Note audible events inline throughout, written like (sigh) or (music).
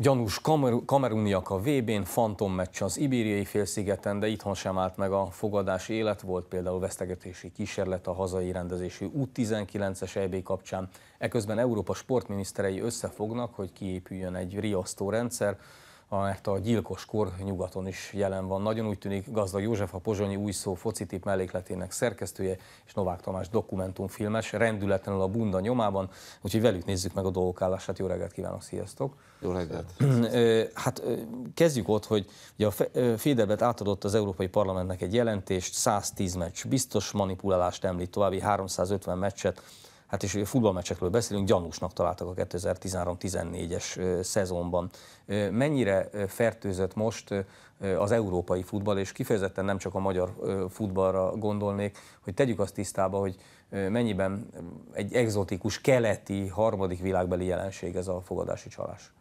Gyanús kameruniak a VB-n, meccs az ibériai félszigeten, de itthon sem állt meg a fogadás élet. Volt például vesztegetési kísérlet a hazai rendezésű U19-es EB kapcsán. Eközben Európa sportminiszterei összefognak, hogy kiépüljön egy riasztó rendszer, mert a gyilkos kor nyugaton is jelen van. Nagyon úgy tűnik Gazdag József a Pozsonyi szó focitip mellékletének szerkesztője és Novák Tamás dokumentumfilmes, rendületlenül a bunda nyomában, úgyhogy velük nézzük meg a dolgok állását. Jó reggelt kívánok, sziasztok! Jó reggelt! Hát kezdjük ott, hogy ugye a Féderbet átadott az Európai Parlamentnek egy jelentést, 110 meccs biztos manipulálást említ, további 350 meccset hát és ugye futballmecsekről beszélünk, gyanúsnak találtak a 2013-14-es szezonban. Mennyire fertőzött most az európai futball, és kifejezetten nem csak a magyar futballra gondolnék, hogy tegyük azt tisztába, hogy mennyiben egy egzotikus, keleti, harmadik világbeli jelenség ez a fogadási csalás.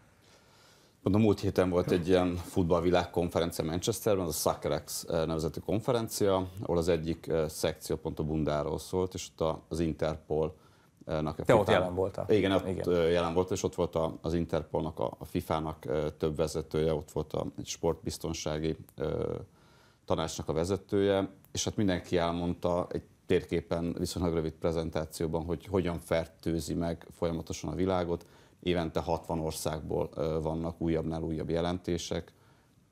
a múlt héten volt egy ilyen futballvilágkonferencia Manchesterben, az a Sakerex nevezetű konferencia, ahol az egyik szekció pont a bundáról szólt, és ott az Interpol Nak Te ott jelen voltál. Igen, ott Igen. jelen volt, és ott volt a, az Interpolnak, a, FIFA-nak több vezetője, ott volt a, sportbiztonsági tanácsnak a vezetője, és hát mindenki elmondta egy térképen viszonylag rövid prezentációban, hogy hogyan fertőzi meg folyamatosan a világot. Évente 60 országból vannak újabbnál újabb jelentések.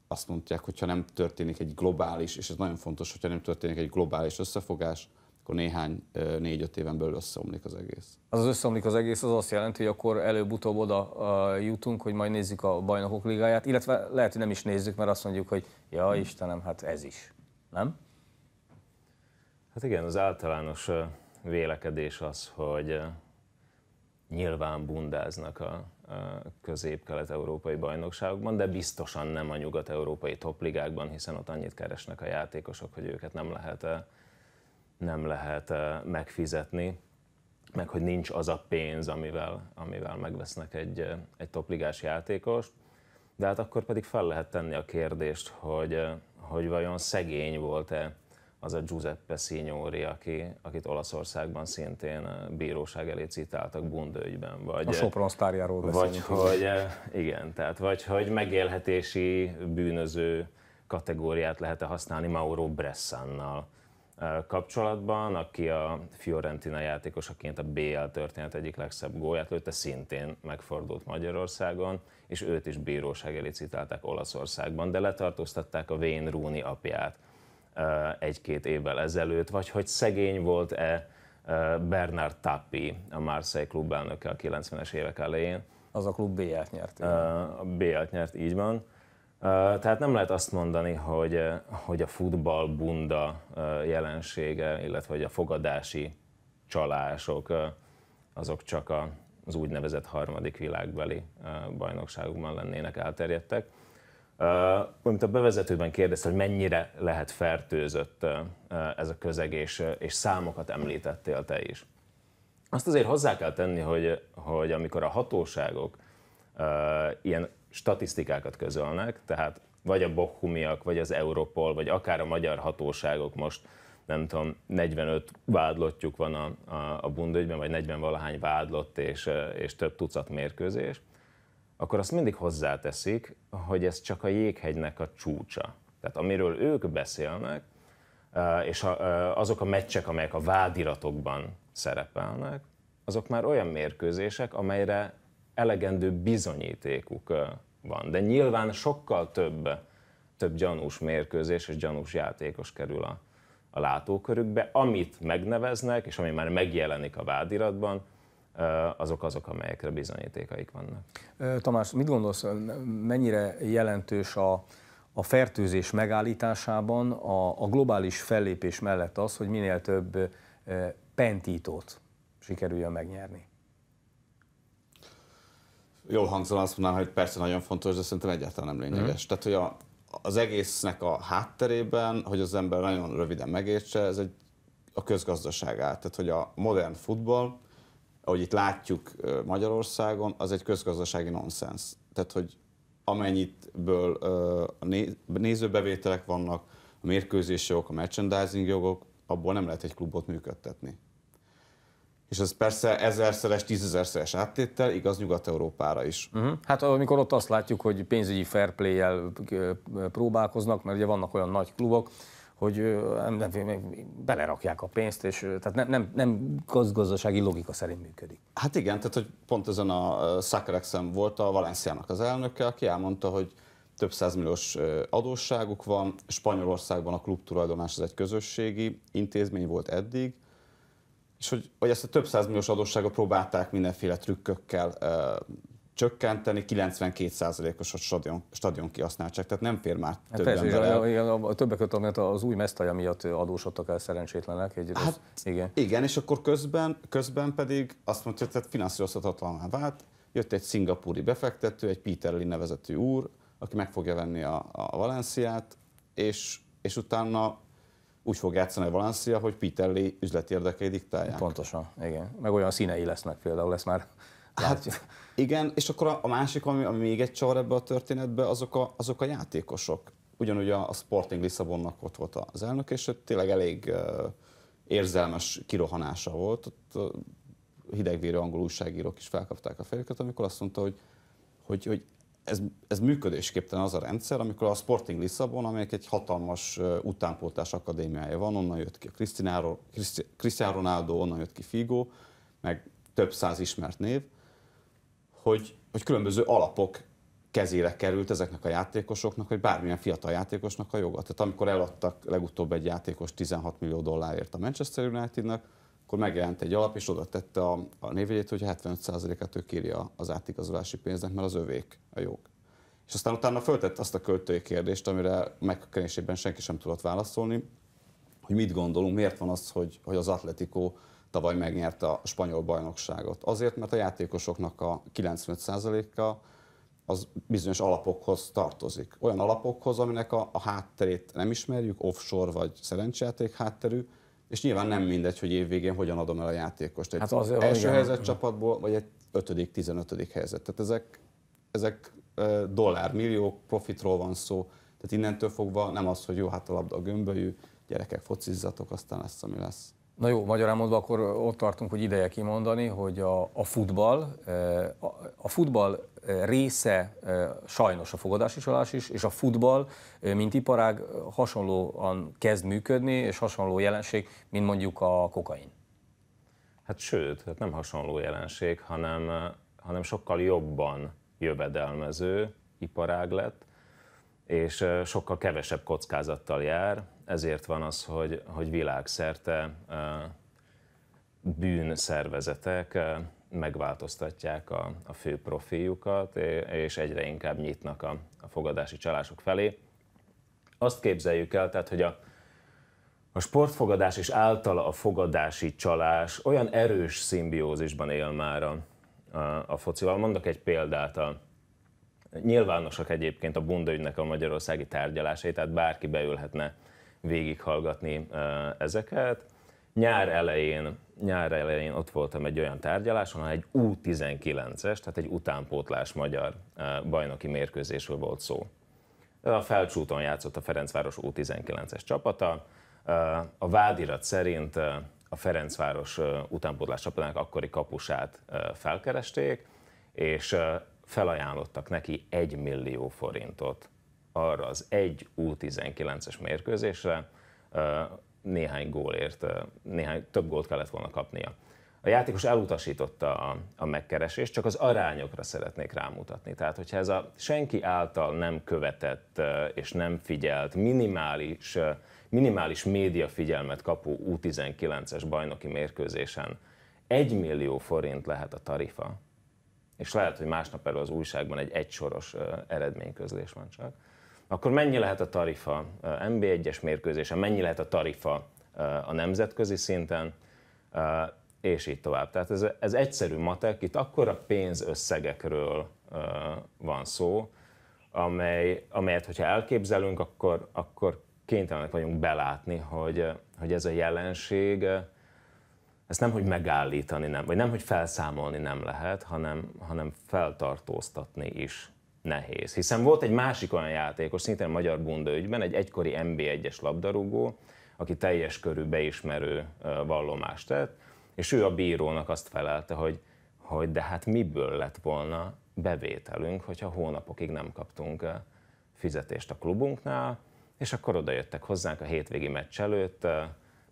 Azt mondják, hogyha nem történik egy globális, és ez nagyon fontos, hogyha nem történik egy globális összefogás, akkor néhány, négy-öt éven belül összeomlik az egész. Az az összeomlik az egész, az azt jelenti, hogy akkor előbb-utóbb oda jutunk, hogy majd nézzük a bajnokok ligáját, illetve lehet, hogy nem is nézzük, mert azt mondjuk, hogy ja Istenem, hát ez is, nem? Hát igen, az általános vélekedés az, hogy nyilván bundáznak a, közép-kelet-európai bajnokságokban, de biztosan nem a nyugat-európai topligákban, hiszen ott annyit keresnek a játékosok, hogy őket nem lehet nem lehet megfizetni, meg hogy nincs az a pénz, amivel, amivel megvesznek egy, egy topligás játékost. De hát akkor pedig fel lehet tenni a kérdést, hogy, hogy vajon szegény volt-e az a Giuseppe Signori, aki, akit Olaszországban szintén bíróság elé citáltak bundőgyben. Vagy, a Sopron sztárjáról Vagy hogy, igen, tehát vagy hogy megélhetési bűnöző kategóriát lehet-e használni Mauro Bressannal kapcsolatban, aki a Fiorentina játékosaként a BL történet egyik legszebb gólját lőtte, szintén megfordult Magyarországon, és őt is bíróság elé citálták Olaszországban, de letartóztatták a Vén Rúni apját egy-két évvel ezelőtt, vagy hogy szegény volt-e Bernard Tappi, a Marseille klub elnöke a 90-es évek elején. Az a klub BL-t nyert. Igen. A BL-t nyert, így van. Tehát nem lehet azt mondani, hogy, hogy a futball bunda jelensége, illetve hogy a fogadási csalások azok csak az úgynevezett harmadik világbeli bajnokságokban lennének elterjedtek. Amit a bevezetőben kérdezte, hogy mennyire lehet fertőzött ez a közeg, és, és számokat említettél te is. Azt azért hozzá kell tenni, hogy, hogy amikor a hatóságok ilyen statisztikákat közölnek, tehát vagy a Bochumiak, vagy az Europol, vagy akár a magyar hatóságok most, nem tudom, 45 vádlottjuk van a, a, a bundügyben, vagy 40 valahány vádlott és, és több tucat mérkőzés, akkor azt mindig hozzáteszik, hogy ez csak a jéghegynek a csúcsa. Tehát amiről ők beszélnek, és azok a meccsek, amelyek a vádiratokban szerepelnek, azok már olyan mérkőzések, amelyre elegendő bizonyítékuk van. De nyilván sokkal több, több gyanús mérkőzés és gyanús játékos kerül a, a látókörükbe, amit megneveznek, és ami már megjelenik a vádiratban, azok azok, amelyekre bizonyítékaik vannak. Tamás, mit gondolsz, mennyire jelentős a, a fertőzés megállításában a, a globális fellépés mellett az, hogy minél több pentítót sikerüljön megnyerni? jól hangzol, azt mondanám, hogy persze nagyon fontos, de szerintem egyáltalán nem lényeges. Mm. Tehát, hogy a, az egésznek a hátterében, hogy az ember nagyon röviden megértse, ez egy a közgazdaságát. Tehát, hogy a modern futball, ahogy itt látjuk Magyarországon, az egy közgazdasági nonsens. Tehát, hogy amennyitből a nézőbevételek vannak, a mérkőzési jogok, a merchandising jogok, abból nem lehet egy klubot működtetni. És ez persze ezerszeres, tízezerszeres áttétel, igaz Nyugat-Európára is. Uh-huh. Hát amikor ott azt látjuk, hogy pénzügyi fair play-jel próbálkoznak, mert ugye vannak olyan nagy klubok, hogy nem, nem, belerakják a pénzt, és tehát nem, nem, nem gazdasági logika szerint működik. Hát igen, tehát hogy pont ezen a Szakerexen volt a Valenciának az elnöke, aki elmondta, hogy több százmilliós adósságuk van, Spanyolországban a klub tulajdonás az egy közösségi intézmény volt eddig, és hogy, hogy ezt a több százmilliós adósságot próbálták mindenféle trükkökkel ö, csökkenteni, 92%-os a stadion, stadion kihasználtság, tehát nem fér már hát több hát persze, a, a, többek között, az új mesztaja miatt adósodtak el szerencsétlenek. Egy hát, rossz, igen. igen, és akkor közben, közben pedig azt mondta, hogy finanszírozhatatlaná vált, jött egy szingapúri befektető, egy Peter Lee nevezetű úr, aki meg fogja venni a, a Valenciát, és, és utána úgy fog játszani a Valencia, hogy Peter Lee üzleti érdekei diktálják. Pontosan, igen. Meg olyan színei lesznek például, lesz már Hát igen, és akkor a, másik, ami, ami még egy csavar ebbe a történetbe, azok a, azok a játékosok. Ugyanúgy a, a Sporting Lisszabonnak ott volt az elnök, és tényleg elég uh, érzelmes kirohanása volt. Ott uh, hidegvérő angol újságírók is felkapták a fejüket, amikor azt mondta, hogy, hogy, hogy ez, ez működésképpen az a rendszer, amikor a Sporting Lisszabon, amelyek egy hatalmas utánpótlás akadémiája van, onnan jött ki Cristiano, Cristiano Ronaldo, onnan jött ki Figo, meg több száz ismert név, hogy, hogy különböző alapok kezére került ezeknek a játékosoknak, vagy bármilyen fiatal játékosnak a joga. Tehát amikor eladtak legutóbb egy játékos 16 millió dollárért a Manchester Unitednak, akkor megjelent egy alap, és oda tette a, a névjegyét, hogy 75%-át ő kéri az átigazolási pénznek, mert az övék a jog. És aztán utána föltett azt a költői kérdést, amire megkenésében senki sem tudott válaszolni, hogy mit gondolunk, miért van az, hogy, hogy az Atletico tavaly megnyerte a spanyol bajnokságot. Azért, mert a játékosoknak a 95%-a az bizonyos alapokhoz tartozik. Olyan alapokhoz, aminek a, a hátterét nem ismerjük, offshore vagy szerencsejáték hátterű, és nyilván nem mindegy, hogy évvégén hogyan adom el a játékost. Egy hát az első helyzet csapatból, vagy egy ötödik, tizenötödik helyzet. Tehát ezek, ezek millió profitról van szó. Tehát innentől fogva nem az, hogy jó, hát a labda a gömbölyű, gyerekek focizzatok, aztán lesz, ami lesz. Na jó, magyarán mondva akkor ott tartunk, hogy ideje kimondani, hogy a, a futball, eh, a futball eh, része eh, sajnos a fogadási csalás is, és a futball, mint iparág hasonlóan kezd működni, és hasonló jelenség, mint mondjuk a kokain. Hát sőt, hát nem hasonló jelenség, hanem, hanem sokkal jobban jövedelmező iparág lett, és sokkal kevesebb kockázattal jár, ezért van az, hogy, hogy világszerte bűnszervezetek megváltoztatják a, a fő profiljukat, és egyre inkább nyitnak a, a fogadási csalások felé. Azt képzeljük el, tehát, hogy a, a sportfogadás és általa a fogadási csalás olyan erős szimbiózisban él már a, a, focival. Mondok egy példát a, Nyilvánosak egyébként a bunda a magyarországi tárgyalásai, tehát bárki beülhetne végighallgatni ezeket. Nyár elején, nyár elején ott voltam egy olyan tárgyaláson, ahol egy U19-es, tehát egy utánpótlás magyar bajnoki mérkőzésről volt szó. A felcsúton játszott a Ferencváros U19-es csapata. A vádirat szerint a Ferencváros utánpótlás csapatának akkori kapusát felkeresték, és felajánlottak neki 1 millió forintot arra az egy U19-es mérkőzésre, néhány gólért, néhány, több gólt kellett volna kapnia. A játékos elutasította a, a megkeresést, csak az arányokra szeretnék rámutatni. Tehát, hogyha ez a senki által nem követett és nem figyelt, minimális, minimális média figyelmet kapó U19-es bajnoki mérkőzésen 1 millió forint lehet a tarifa, és lehet, hogy másnap erről az újságban egy egysoros eredményközlés van csak, akkor mennyi lehet a tarifa NB1-es mérkőzésen, mennyi lehet a tarifa a nemzetközi szinten, és így tovább. Tehát ez, ez egyszerű matek, itt akkora pénzösszegekről van szó, amely, amelyet, hogyha elképzelünk, akkor, akkor kénytelenek vagyunk belátni, hogy, hogy ez a jelenség ezt nem, hogy megállítani nem, vagy nem, hogy felszámolni nem lehet, hanem, hanem feltartóztatni is nehéz. Hiszen volt egy másik olyan játékos, szintén magyar bunda, ügyben, egy egykori MB 1 es labdarúgó, aki teljes körű beismerő vallomást tett, és ő a bírónak azt felelte, hogy, hogy de hát miből lett volna bevételünk, hogyha hónapokig nem kaptunk fizetést a klubunknál, és akkor odajöttek hozzánk a hétvégi meccs előtt,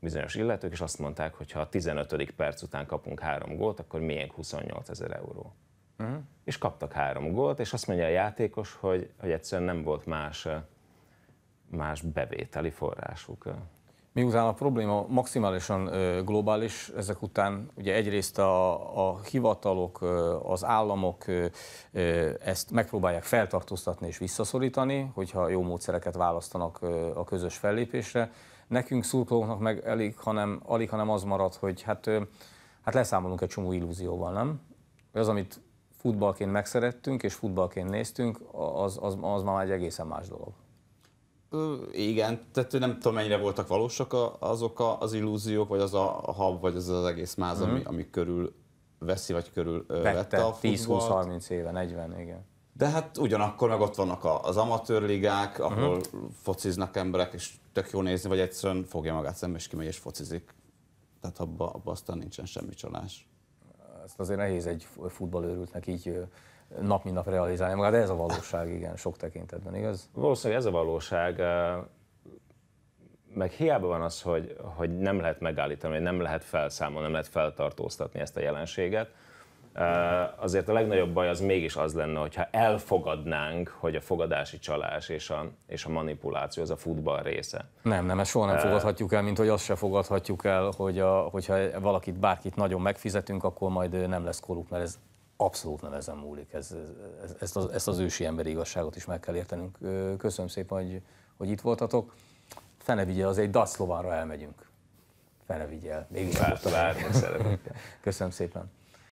bizonyos illetők, és azt mondták, hogy ha a 15. perc után kapunk három gólt, akkor milyen 28 ezer euró. Uh-huh. És kaptak három gólt, és azt mondja a játékos, hogy, hogy egyszerűen nem volt más, más bevételi forrásuk. Miután a probléma maximálisan globális, ezek után ugye egyrészt a, a hivatalok, az államok ezt megpróbálják feltartóztatni és visszaszorítani, hogyha jó módszereket választanak a közös fellépésre, Nekünk szurkolóknak meg elég, hanem, alig, hanem az marad, hogy hát, hát leszámolunk egy csomó illúzióval, nem? Az, amit futballként megszerettünk és futballként néztünk, az, az, az már egy egészen más dolog. Ö, igen, tehát nem tudom, mennyire voltak valósak azok a, az illúziók, vagy az a hab, vagy az az egész máz, mm. ami, mhm. ami körül veszi, vagy körül vette, vette a 10-20-30 éve, 40, igen. De hát ugyanakkor meg ott vannak az amatőrligák, ahol uh-huh. fociznak emberek, és tök jó nézni, vagy egyszerűen fogja magát szembe, és kimegy és focizik. Tehát abban abba aztán nincsen semmi csalás. Ezt azért nehéz egy futballőrültnek így nap mint nap realizálni magát, de ez a valóság, igen, sok tekintetben, igaz? Valószínűleg ez a valóság, meg hiába van az, hogy, hogy nem lehet megállítani, nem lehet felszámolni, nem lehet feltartóztatni ezt a jelenséget, azért a legnagyobb baj az mégis az lenne, hogyha elfogadnánk, hogy a fogadási csalás és a, és a manipuláció az a futball része. Nem, nem, ezt soha nem fogadhatjuk el, mint hogy azt se fogadhatjuk el, hogy a, hogyha valakit, bárkit nagyon megfizetünk, akkor majd nem lesz koruk, mert ez abszolút nem ezen múlik. Ez, ez, ezt, az, ezt az ősi emberi igazságot is meg kell értenünk. Köszönöm szépen, hogy, hogy itt voltatok. Fene vigyel, az egy daclovánra elmegyünk. Fene vigyel. Mégis Vár, (laughs) Köszönöm szépen.